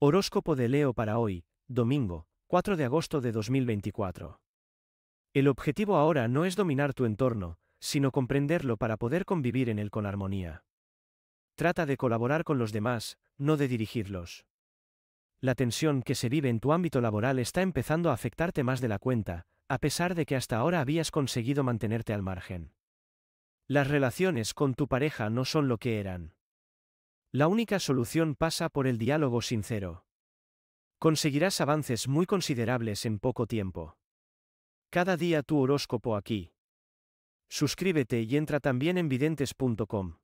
Horóscopo de Leo para hoy, domingo, 4 de agosto de 2024. El objetivo ahora no es dominar tu entorno, sino comprenderlo para poder convivir en él con armonía. Trata de colaborar con los demás, no de dirigirlos. La tensión que se vive en tu ámbito laboral está empezando a afectarte más de la cuenta, a pesar de que hasta ahora habías conseguido mantenerte al margen. Las relaciones con tu pareja no son lo que eran. La única solución pasa por el diálogo sincero. Conseguirás avances muy considerables en poco tiempo. Cada día tu horóscopo aquí. Suscríbete y entra también en videntes.com.